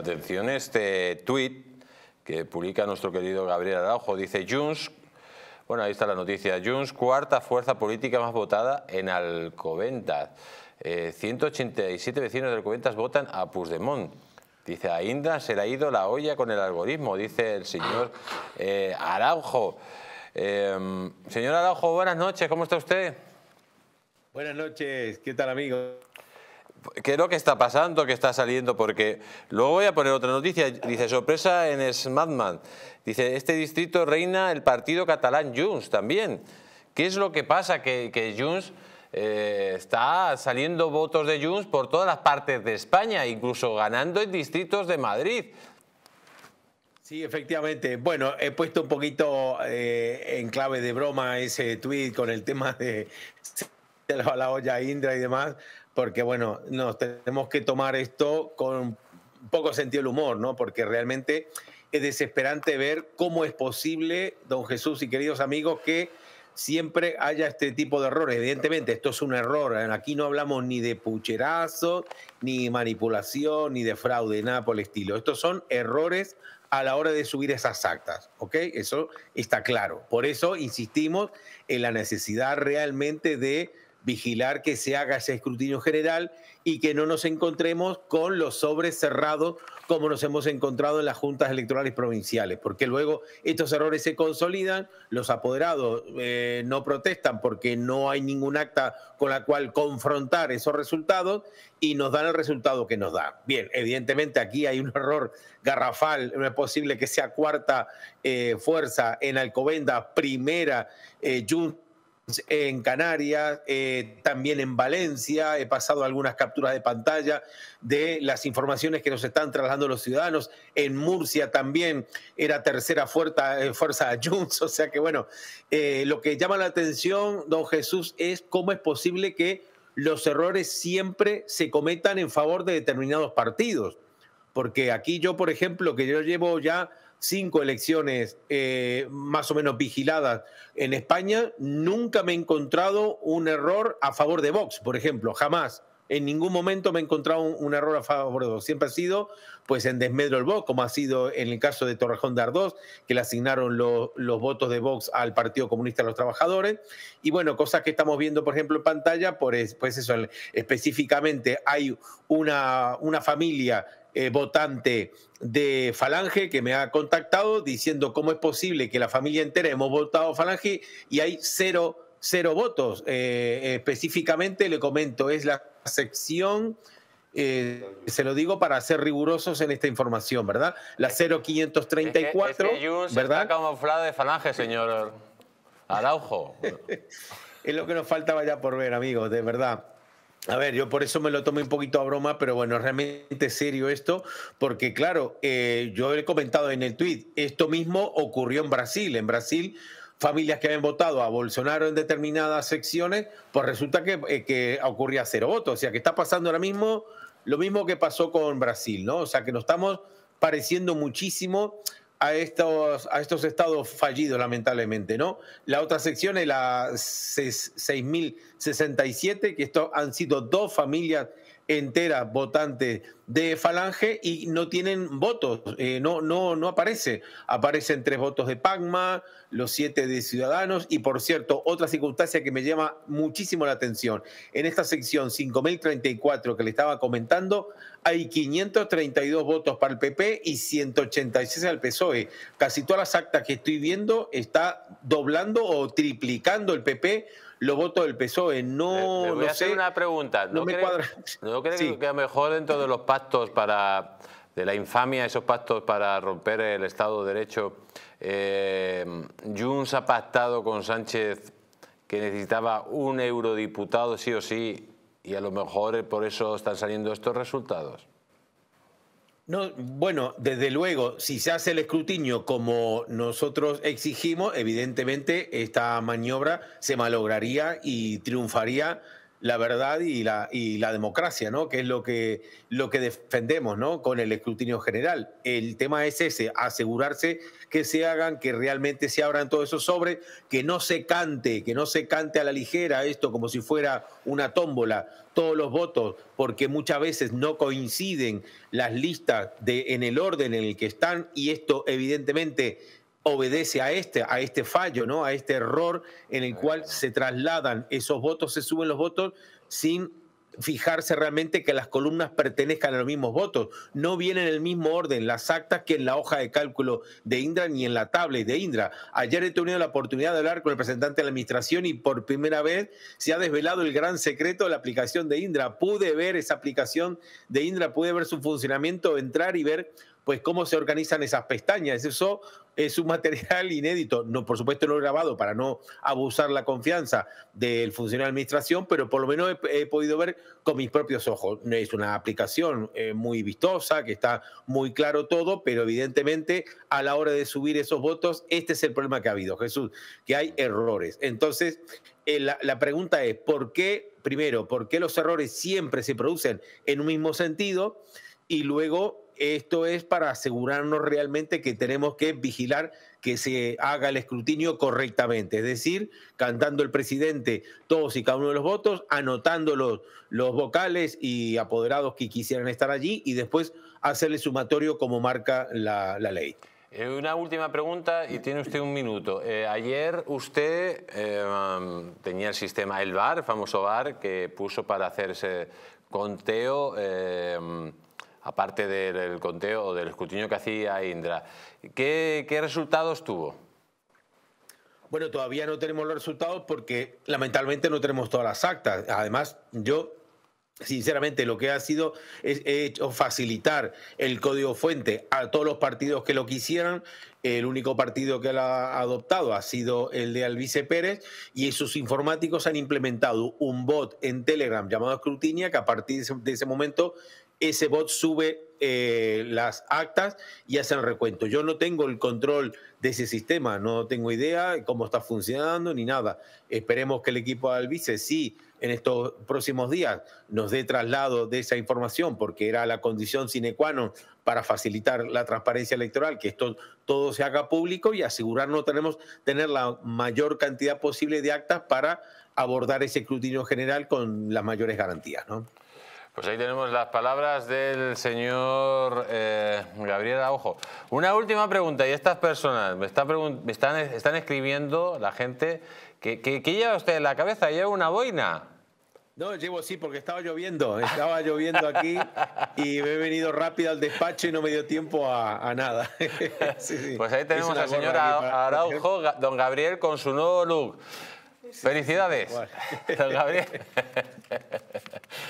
Atención este tuit que publica nuestro querido Gabriel Araujo. Dice Junts, bueno ahí está la noticia, Junts cuarta fuerza política más votada en Alcoventas, eh, 187 vecinos de Alcoventas votan a Puigdemont. Dice, ainda se le ha ido la olla con el algoritmo, dice el señor eh, Araujo. Em, señor Araujo, buenas noches, ¿cómo está usted? Buenas noches, ¿qué tal amigo? ¿Qué es lo que está pasando, que está saliendo? Porque luego voy a poner otra noticia. Dice, sorpresa en Smartman. Dice, este distrito reina el partido catalán Junts también. ¿Qué es lo que pasa? Que, que Junts eh, está saliendo votos de Junts por todas las partes de España, incluso ganando en distritos de Madrid. Sí, efectivamente. Bueno, he puesto un poquito eh, en clave de broma ese tuit con el tema de la olla Indra y demás, porque bueno, nos tenemos que tomar esto con poco sentido del humor, ¿no? Porque realmente es desesperante ver cómo es posible, don Jesús y queridos amigos, que siempre haya este tipo de errores. Evidentemente, esto es un error. Aquí no hablamos ni de pucherazo, ni manipulación, ni de fraude, nada por el estilo. Estos son errores a la hora de subir esas actas, ¿ok? Eso está claro. Por eso insistimos en la necesidad realmente de vigilar que se haga ese escrutinio general y que no nos encontremos con los sobres cerrados como nos hemos encontrado en las juntas electorales provinciales, porque luego estos errores se consolidan, los apoderados eh, no protestan porque no hay ningún acta con la cual confrontar esos resultados y nos dan el resultado que nos dan. Bien, evidentemente aquí hay un error garrafal, no es posible que sea cuarta eh, fuerza en Alcobenda, primera eh, junta en Canarias, eh, también en Valencia. He pasado algunas capturas de pantalla de las informaciones que nos están trasladando los ciudadanos. En Murcia también era tercera eh, fuerza, fuerza Junts. O sea que, bueno, eh, lo que llama la atención, don Jesús, es cómo es posible que los errores siempre se cometan en favor de determinados partidos. Porque aquí yo, por ejemplo, que yo llevo ya cinco elecciones eh, más o menos vigiladas en España, nunca me he encontrado un error a favor de Vox, por ejemplo, jamás. En ningún momento me he encontrado un, error a favor de dos. Siempre ha sido pues en desmedro el Vox, como ha sido en el caso de Torrejón de Ardós, que le asignaron los votos de Vox al Partido Comunista de los Trabajadores. Y bueno, cosas que estamos viendo, por ejemplo, en pantalla, por, pues eso, específicamente hay una, una familia eh, votante de Falange que me ha contactado diciendo cómo es posible que la familia entera hemos votado Falange y hay cero, cero votos. Eh, específicamente le comento, es la sección, eh, se lo digo para ser rigurosos en esta información, ¿verdad? La 0534, ¿verdad? de falange, señor Araujo. es lo que nos faltaba ya por ver, amigos, de verdad. A ver, yo por eso me lo tomé un poquito a broma, pero bueno, es realmente serio esto, porque claro, eh, yo he comentado en el tweet, esto mismo ocurrió en Brasil. En Brasil familias que habían votado a Bolsonaro en determinadas secciones, pues resulta eh, que, ocurría cero votos. O sea, que está pasando ahora mismo lo mismo que pasó con Brasil, ¿no? O sea, que nos estamos pareciendo muchísimo a estos, a estos estados fallidos, lamentablemente, ¿no? La otra sección es la 6.067, que esto han sido dos familias entera votante de Falange y no tienen votos, eh, no, no, no aparece. Aparecen tres votos de Pagma, los siete de Ciudadanos y, por cierto, otra circunstancia que me llama muchísimo la atención. En esta sección 5.034 que le estaba comentando, hay 532 votos para el PP y 186 al PSOE. Casi todas las actas que estoy viendo está doblando o triplicando el PP lo voto del PSOE. No, voy a hacer una pregunta. ¿No, cuadra. ¿no que a lo mejor dentro de los pactos para de la infamia, esos pactos para romper el Estado de Derecho, eh, Junts ha pactado con Sánchez que necesitaba un eurodiputado sí o sí y a lo mejor por eso están saliendo estos resultados? bueno, desde luego, si se hace el escrutinio como nosotros exigimos, evidentemente esta maniobra se malograría y triunfaría la verdad y la, democracia, ¿no? Que es lo que, lo que defendemos, ¿no? Con el escrutinio general. El tema es ese, asegurarse que se hagan, que realmente se abran todos esos sobres, que no se cante, que no se cante a la ligera esto como si fuera una tómbola, todos los votos, porque muchas veces no coinciden las listas en el orden en el que están y esto evidentemente obedece a este, a este fallo, ¿no? a este error en el cual se trasladan esos votos, se suben los votos sin fijarse realmente que las columnas pertenezcan a los mismos votos. No vienen en el mismo orden las actas que en la hoja de cálculo de Indra ni en la tablet de Indra. Ayer he tenido la oportunidad de hablar con el representante de la administración y por primera vez se ha desvelado el gran secreto de la aplicación de Indra. Pude ver esa aplicación de Indra, pude ver su funcionamiento, entrar y ver pues cómo se organizan esas pestañas. Eso es un material inédito, no, por supuesto no he grabado para no abusar la confianza del funcionario de administración, pero por lo menos he, podido ver con mis propios ojos. Es una aplicación eh, muy vistosa, que está muy claro todo, pero evidentemente a la hora de subir esos votos, este es el problema que ha habido, Jesús, que hay errores. Entonces, eh, la pregunta es, ¿por qué, primero, por qué los errores siempre se producen en un mismo sentido? Y luego, esto es para asegurarnos realmente que tenemos que vigilar que se haga el escrutinio correctamente, es decir, cantando el presidente todos y cada uno de los votos, anotando los, vocales y apoderados que quisieran estar allí y después hacerle sumatorio como marca la, ley. Eh, una última pregunta y tiene usted un minuto. Eh, ayer usted eh, tenía el sistema, el VAR, famoso bar, que puso para hacerse conteo aparte del conteo o del escrutinio que hacía Indra. ¿Qué, qué resultados tuvo? Bueno, todavía no tenemos los resultados porque lamentablemente no tenemos todas las actas. Además, yo sinceramente lo que ha sido es facilitar el código fuente a todos los partidos que lo quisieran. El único partido que lo ha adoptado ha sido el de Albice Pérez y sus informáticos han implementado un bot en Telegram llamado Scrutinia que a partir de ese, momento ese bot sube eh, las actas y hacen recuento. Yo no tengo el control de ese sistema, no tengo idea cómo está funcionando ni nada. Esperemos que el equipo de Albice sí en estos próximos días nos dé traslado de esa información, porque era la condición sine qua non para facilitar la transparencia electoral, que esto todo se haga público y asegurarnos tenemos tener la mayor cantidad posible de actas para abordar ese escrutinio general con las mayores garantías. ¿no? Pues ahí tenemos las palabras del señor eh, Gabriel Ojo. Una última pregunta, y estas personas me están, están, escribiendo la gente, ...que qué, lleva usted en la cabeza? ¿Lleva una boina? No, llevo sí porque estaba lloviendo, estaba lloviendo aquí y me he venido rápido al despacho y no me dio tiempo a, nada. Pues ahí tenemos al señor Araujo, don Gabriel, con su nuevo look. Felicidades, don Gabriel.